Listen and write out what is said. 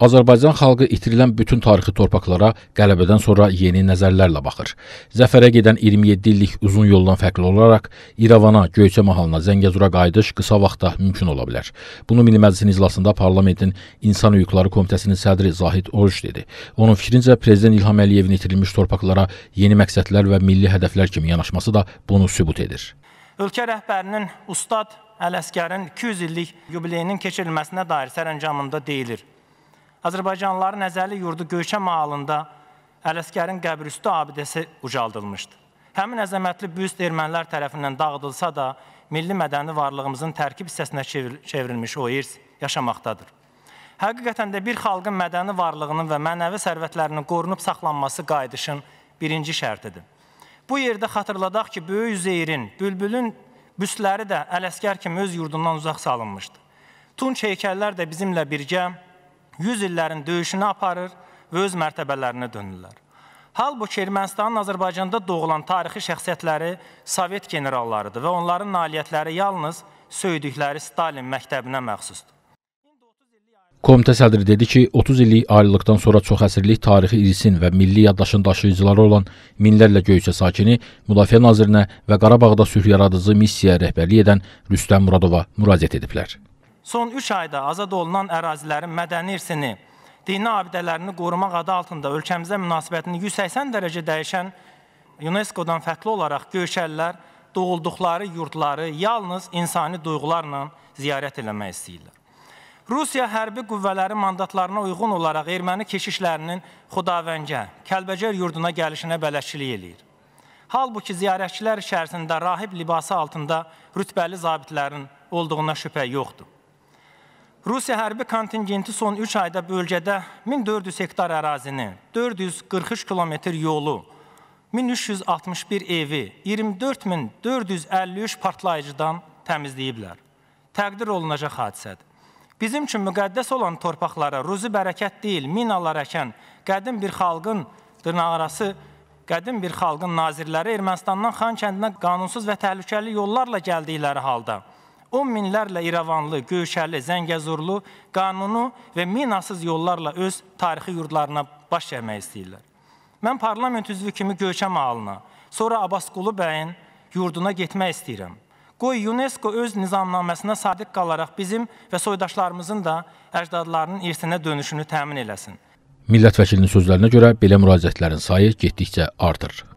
Azərbaycan xalqı itirilən bütün tarixi torpaqlara qələbədən sonra yeni nəzərlərlə baxır. Zəfərə gedən 27 illik uzun yoldan fərqli olaraq İrəvana, Göyçə mahalına, Zəngəzura qayıdış qısa vaxtda mümkün ola bilər. Bunu Milli Məclisin iclasında parlamentin İnsan Hüquqları Komitəsinin sədri Zahid Oruç dedi. Onun fikrincə prezident İlham Əliyevin itirilmiş torpaqlara yeni məqsədlər və milli hədəflər kimi yanaşması da bunu sübut edir. Ölkə rəhbərinin ustad Ələsgərin 200 illik yubileyinin keçirilməsinə dair sərəncamında deyilir. Azərbaycanlıların əzəli yurdu Göyçə mağalında Ələsgərin qəbrüstü abidəsi ucaldılmışdı. Həmin əzəmətli büst ermənilər tərəfindən dağıdılsa da, milli mədəni varlığımızın tərkib hissəsinə çevrilmiş o irs yaşamaqdadır. Həqiqətən də bir xalqın mədəni varlığının və mənəvi sərvətlərinin qorunub saxlanması qayıdışın birinci şərtidir. Bu yerdə xatırladaq ki, böyük zeyrin, bülbülün büstləri də Ələsgər kimi öz yurdundan uzaq salınmışdı. Tunç heykəllər də bizimlə birgə 100 illərin döyüşünü aparır və öz mərtəbələrinə dönürlər. Halbuki Ermənistanın Azərbaycanda doğulan tarixi şəxsiyyətləri Sovet generallarıdır və onların nailiyyətləri yalnız söydükləri Stalin məktəbinə məxsusdur. Komitə sədri dedi ki, 30 illik ayrılıqdan sonra çoxəsrlik tarixi irisin və milli yaddaşın daşıyıcıları olan minlərlə Göyçə sakini Müdafiə nazirinə və Qarabağda sülh yaradıcı missiyaya rəhbərlik edən Rüstəm Muradova müraciət ediblər son 3 ayda azad olunan ərazilərin mədəni irsini, dini abidələrini qorumaq adı altında ölkəmizə münasibətini 180 dərəcə dəyişən UNESCO-dan fərqli olaraq göyşəllər doğulduqları yurdları yalnız insani duyğularla ziyarət eləmək istəyirlər. Rusiya hərbi qüvvələri mandatlarına uyğun olaraq erməni keşişlərinin Xudavəngə, Kəlbəcər yurduna gəlişinə bələdçilik eləyir. Halbuki ziyarətçilər içərisində rahib libası altında rütbəli zabitlərin olduğuna şübhə yoxdur. Rusiya hərbi kontingenti son 3 ayda bölgədə 1400 hektar ərazini, 443 kilometr yolu, 1361 evi, 24453 partlayıcıdan təmizləyiblər. Təqdir olunacaq hadisədir. Bizim üçün müqəddəs olan torpaqlara ruzi bərəkət deyil, minalar əkən qədim bir xalqın dırnaqarası qədim bir xalqın nazirləri Ermənistandan Xan kəndinə qanunsuz və təhlükəli yollarla gəldikləri halda on minlərlə İrəvanlı, Göyşəli, Zəngəzurlu qanunu və minasız yollarla öz tarixi yurdlarına baş gəlmək istəyirlər. Mən parlament üzvü kimi Göyçəm ağalına, sonra Abbasqulu bəyin yurduna getmək istəyirəm. Qoy UNESCO öz nizamnaməsinə sadiq qalaraq bizim və soydaşlarımızın da əcdadlarının irsinə dönüşünü təmin eləsin. Millət vəkilinin sözlərinə görə belə müraciətlərin sayı getdikcə artır.